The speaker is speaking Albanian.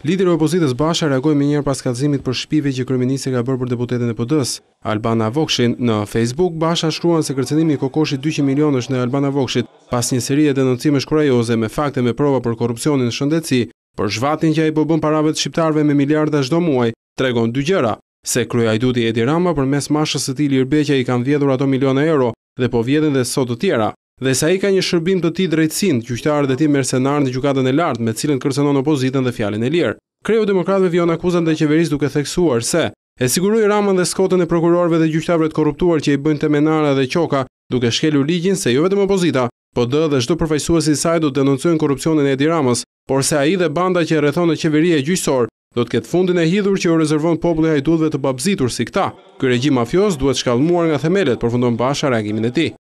Lideri i opozitës Basha reagoi më njëherë pas kallëzimit për shpive që kryeministri ka bërë për deputetin e PD-s, Albana Vokshin. Në Facebook Basha shkruan se kërcënimi i kokoshit 200 milionësh në Albana Vokshit pas një serie denoncimesh kurioze me fakte me prova për korrupsionin në shëndetësi, për zhvatin që ai po bën parave të shqiptarëve me miliarda çdo muaj, tregon dy gjëra: se kryeajduti Edi Rama përmes mashës së tij Lirbeqja i kanë vjedhur ato miliona euro dhe po vjedhin dhe sot të tjera dhe sa i ka një shërbim të ti drejtsin, gjyqtarë dhe ti mercenarë në gjykatën e lartë, me të cilën kërcenon opozitën dhe fjalën e lirë. Kreu Demokratëve vion akuzën ndaj qeverisë duke theksuar se e siguroi Ramën dhe Skotën e prokurorëve dhe gjyqtarëve të korruptuar që i bëjnë temenara dhe qoka, duke shkelur ligjin se jo vetëm opozita, po do dhe çdo përfaqësues i saj do të denoncojnë korrupsionin e Edi Ramës, por se ai dhe banda që rrethon në qeveri e gjyqësor do të ketë fundin e hidhur që u rezervon populli hajtudhve të babzitur si këta. Ky regjim mafios duhet shkallmuar nga themelët, përfundon Basha reagimin e tij.